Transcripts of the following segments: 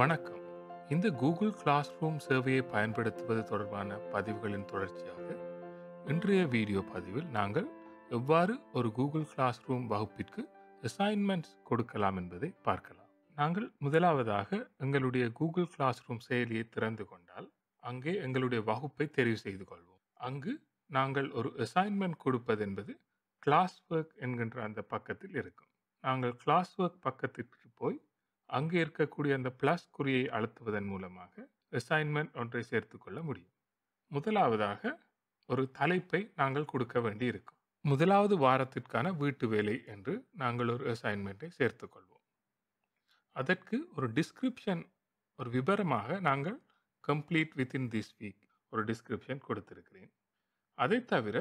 வணக்கம் இந்த Google class room சேவையை பயன்படுத்துவது தொடர்பான பதிவுகளின் தொடர்ச்சியாக இன்றைய வீடியோ பதிவில் நாங்கள் எவ்வாறு ஒரு கூகுள் கிளாஸ் ரூம் வகுப்பிற்கு அசைன்மெண்ட்ஸ் கொடுக்கலாம் என்பதை பார்க்கலாம் நாங்கள் முதலாவதாக எங்களுடைய கூகுள் கிளாஸ் ரூம் செயலியை திறந்து கொண்டால் அங்கே எங்களுடைய வகுப்பை தெரிவு செய்து கொள்வோம் அங்கு நாங்கள் ஒரு அசைன்மெண்ட் கொடுப்பது என்பது கிளாஸ் ஒர்க் என்கின்ற அந்த பக்கத்தில் இருக்கும் நாங்கள் கிளாஸ் ஒர்க் பக்கத்திற்கு போய் அங்கே இருக்கக்கூடிய அந்த பிளஸ் குறியை அழுத்துவதன் மூலமாக அசைன்மெண்ட் ஒன்றை சேர்த்து கொள்ள முடியும் முதலாவதாக ஒரு தலைப்பை நாங்கள் கொடுக்க வேண்டி இருக்கும் முதலாவது வாரத்திற்கான வீட்டு வேலை என்று நாங்கள் ஒரு அசைன்மெண்ட்டை சேர்த்துக்கொள்வோம் அதற்கு ஒரு டிஸ்கிரிப்ஷன் ஒரு விபரமாக நாங்கள் கம்ப்ளீட் வித்தின் திஸ் வீக் ஒரு டிஸ்கிரிப்ஷன் கொடுத்திருக்கிறேன் அதை தவிர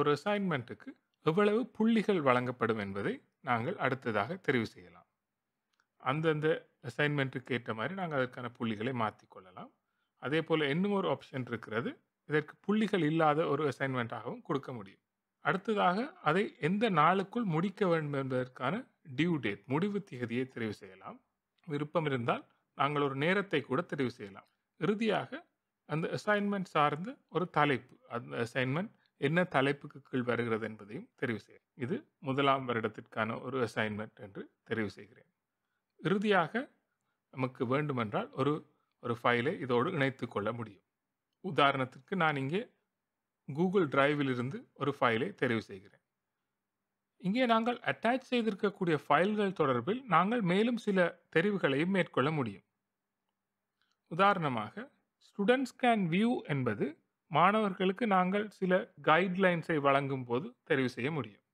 ஒரு அசைன்மெண்ட்டுக்கு எவ்வளவு புள்ளிகள் வழங்கப்படும் என்பதை நாங்கள் அடுத்ததாக தெரிவு செய்யலாம் அந்தந்த அசைன்மெண்ட்டுக்கு ஏற்ற மாதிரி நாங்கள் அதற்கான புள்ளிகளை மாற்றிக் கொள்ளலாம் அதே போல் இன்னும் ஒரு ஆப்ஷன் இருக்கிறது இதற்கு புள்ளிகள் இல்லாத ஒரு அசைன்மெண்ட்டாகவும் கொடுக்க முடியும் அடுத்ததாக அதை எந்த நாளுக்குள் முடிக்க வேண்டும் என்பதற்கான டியூ டேட் முடிவு திகதியை தெரிவு செய்யலாம் விருப்பம் இருந்தால் நாங்கள் ஒரு நேரத்தை கூட தெரிவு செய்யலாம் இறுதியாக அந்த அசைன்மெண்ட் சார்ந்த ஒரு தலைப்பு அந்த அசைன்மெண்ட் என்ன தலைப்புக்கு கீழ் வருகிறது என்பதையும் தெரிவு செய்யும் இது முதலாம் வருடத்திற்கான ஒரு அசைன்மெண்ட் என்று தெரிவு செய்கிறேன் இறுதியாக நமக்கு வேண்டுமென்றால் ஒரு ஒரு ஃபைலை இதோடு இணைத்து கொள்ள முடியும் உதாரணத்துக்கு நான் இங்கே கூகுள் டிரைவில் இருந்து ஒரு ஃபைலை தெரிவு செய்கிறேன் இங்கே நாங்கள் அட்டாச் செய்திருக்கக்கூடிய ஃபைல்கள் தொடர்பில் நாங்கள் மேலும் சில தெரிவுகளையும் மேற்கொள்ள முடியும் உதாரணமாக ஸ்டூடெண்ட்ஸ் கேன் வியூ என்பது மாணவர்களுக்கு நாங்கள் சில கைட்லைன்ஸை வழங்கும் போது தெரிவு செய்ய முடியும்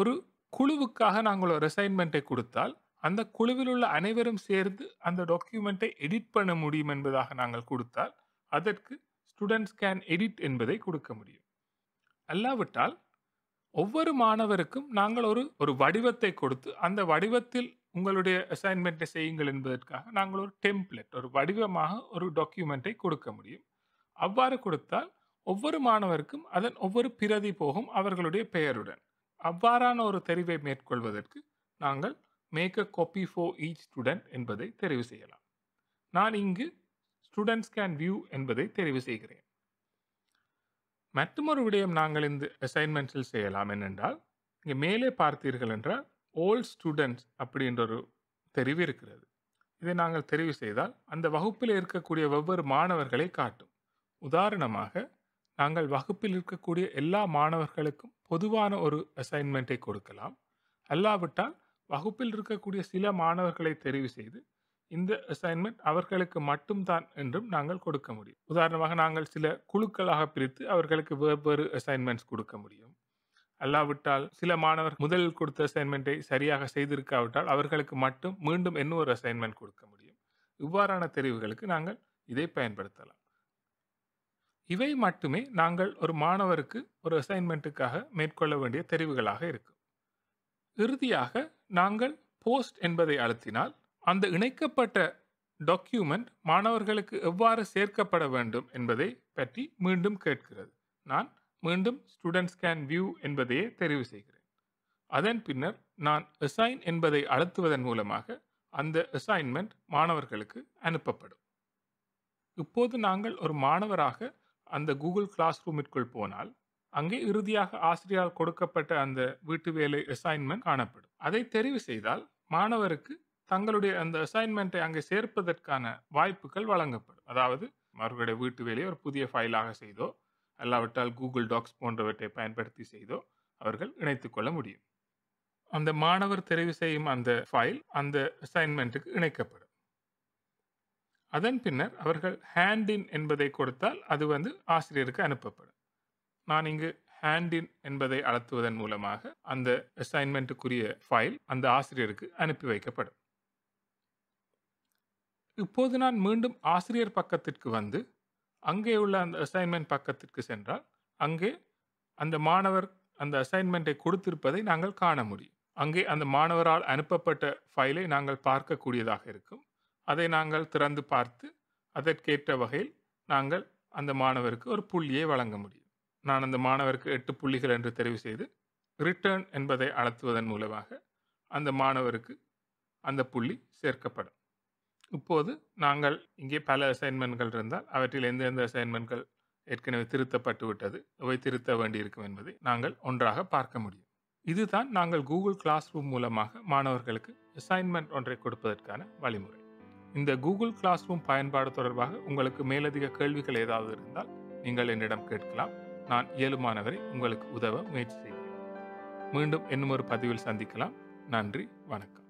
ஒரு குழுவுக்காக நாங்கள் ஒரு அசைன்மெண்ட்டை கொடுத்தால் அந்த குழுவில் உள்ள அனைவரும் சேர்ந்து அந்த டாக்குமெண்ட்டை எடிட் பண்ண முடியும் என்பதாக நாங்கள் கொடுத்தால் அதற்கு ஸ்டூடெண்ட்ஸ் கேன் எடிட் என்பதை கொடுக்க முடியும் அல்லாவிட்டால் ஒவ்வொரு மாணவருக்கும் நாங்கள் ஒரு ஒரு வடிவத்தை கொடுத்து அந்த வடிவத்தில் உங்களுடைய அசைன்மெண்ட்டை செய்யுங்கள் என்பதற்காக நாங்கள் ஒரு டெம்ப்ளெட் ஒரு வடிவமாக ஒரு டாக்குமெண்ட்டை கொடுக்க முடியும் அவ்வாறு கொடுத்தால் ஒவ்வொரு மாணவருக்கும் அதன் ஒவ்வொரு பிரதி போகும் அவர்களுடைய பெயருடன் அவ்வாறான ஒரு தெரிவை மேற்கொள்வதற்கு நாங்கள் make a copy for each student என்பதை தெரிவு செய்யலாம் நான் இங்கு ஸ்டூடெண்ட்ஸ் கேன் வியூ என்பதை தெரிவு செய்கிறேன் மற்றொரு விடயம் நாங்கள் இந்த அசைன்மெண்ட்ஸில் செய்யலாம் என்னென்றால் இங்கே மேலே பார்த்தீர்கள் என்றால் ஓல்ட் ஸ்டூடெண்ட்ஸ் அப்படின்ற ஒரு தெரிவு இருக்கிறது இதை நாங்கள் தெரிவு செய்தால் அந்த வகுப்பில் இருக்கக்கூடிய ஒவ்வொரு மாணவர்களை காட்டும் உதாரணமாக நாங்கள் வகுப்பில் இருக்கக்கூடிய எல்லா மாணவர்களுக்கும் பொதுவான ஒரு அசைன்மெண்ட்டை கொடுக்கலாம் அல்லாவிட்டால் வகுப்பில் இருக்கக்கூடிய சில மாணவர்களை தெரிவு செய்து இந்த அசைன்மெண்ட் அவர்களுக்கு மட்டும்தான் என்றும் நாங்கள் கொடுக்க முடியும் உதாரணமாக நாங்கள் சில குழுக்களாக பிரித்து அவர்களுக்கு வெவ்வேறு அசைன்மெண்ட்ஸ் கொடுக்க முடியும் அல்லாவிட்டால் சில மாணவர் முதலில் கொடுத்த அசைன்மெண்ட்டை சரியாக செய்திருக்காவிட்டால் அவர்களுக்கு மட்டும் மீண்டும் இன்னொரு அசைன்மெண்ட் கொடுக்க முடியும் இவ்வாறான தெரிவுகளுக்கு நாங்கள் இதை பயன்படுத்தலாம் இவை மட்டுமே நாங்கள் ஒரு மாணவருக்கு ஒரு அசைன்மெண்ட்டுக்காக மேற்கொள்ள வேண்டிய தெரிவுகளாக இருக்கும் இறுதியாக நாங்கள் போஸ்ட் என்பதை அழுத்தினால் அந்த இணைக்கப்பட்ட டாக்குமெண்ட் மாணவர்களுக்கு எவ்வாறு சேர்க்கப்பட வேண்டும் என்பதை பற்றி மீண்டும் கேட்கிறது நான் மீண்டும் ஸ்டூடெண்ட்ஸ் கேன் வியூ என்பதையே தெரிவு செய்கிறேன் அதன் பின்னர் நான் அசைன் என்பதை அழுத்துவதன் மூலமாக அந்த அசைன்மெண்ட் மாணவர்களுக்கு அனுப்பப்படும் இப்போது நாங்கள் ஒரு மாணவராக அந்த கூகுள் கிளாஸ் ரூமிற்குள் போனால் அங்கே இறுதியாக ஆசிரியரால் கொடுக்கப்பட்ட அந்த வீட்டு வேலை அசைன்மெண்ட் காணப்படும் அதை தெரிவு செய்தால் மாணவருக்கு தங்களுடைய அந்த அசைன்மெண்ட்டை அங்கே சேர்ப்பதற்கான வாய்ப்புகள் வழங்கப்படும் அதாவது அவர்களுடைய வீட்டு வேலையை ஒரு புதிய ஃபைலாக செய்தோ அல்லாவிட்டால் கூகுள் டாக்ஸ் போன்றவற்றை பயன்படுத்தி செய்தோ அவர்கள் இணைத்து கொள்ள முடியும் அந்த மாணவர் தெரிவு செய்யும் அந்த ஃபைல் அந்த அசைன்மெண்ட்டுக்கு இணைக்கப்படும் அதன் பின்னர் அவர்கள் ஹேண்ட் இன் என்பதை கொடுத்தால் அது வந்து ஆசிரியருக்கு அனுப்பப்படும் நான் இங்கு ஹேண்டின் என்பதை அழுத்துவதன் மூலமாக அந்த அசைன்மெண்ட்டுக்குரிய ஃபைல் அந்த ஆசிரியருக்கு அனுப்பி வைக்கப்படும் இப்போது நான் மீண்டும் ஆசிரியர் பக்கத்திற்கு வந்து அங்கே உள்ள அந்த அசைன்மெண்ட் பக்கத்திற்கு சென்றால் அங்கே அந்த மாணவர் அந்த அசைன்மெண்ட்டை கொடுத்திருப்பதை நாங்கள் காண முடியும் அங்கே அந்த மாணவரால் அனுப்பப்பட்ட ஃபைலை நாங்கள் பார்க்கக்கூடியதாக இருக்கும் அதை நாங்கள் திறந்து பார்த்து அதற்கேற்ற வகையில் நாங்கள் அந்த மாணவருக்கு ஒரு புள்ளியை வழங்க முடியும் நான் அந்த மாணவருக்கு எட்டு புள்ளிகள் என்று தெரிவு செய்து ரிட்டர்ன் என்பதை அழுத்துவதன் மூலமாக அந்த மாணவருக்கு அந்த புள்ளி சேர்க்கப்படும் இப்போது நாங்கள் இங்கே பல அசைன்மெண்ட்கள் இருந்தால் அவற்றில் எந்தெந்த அசைன்மெண்ட்கள் ஏற்கனவே திருத்தப்பட்டு விட்டது அவை திருத்த வேண்டியிருக்கும் என்பதை நாங்கள் ஒன்றாக பார்க்க முடியும் இதுதான் நாங்கள் கூகுள் கிளாஸ் ரூம் மூலமாக மாணவர்களுக்கு அசைன்மெண்ட் ஒன்றை கொடுப்பதற்கான வழிமுறை இந்த கூகுள் கிளாஸ் ரூம் பயன்பாடு தொடர்பாக உங்களுக்கு மேலதிக கேள்விகள் ஏதாவது இருந்தால் நீங்கள் என்னிடம் கேட்கலாம் நான் இயலுமானவரை உங்களுக்கு உதவ முயற்சி செய்கிறேன் மீண்டும் இன்னும் ஒரு பதிவில் சந்திக்கலாம் நன்றி வணக்கம்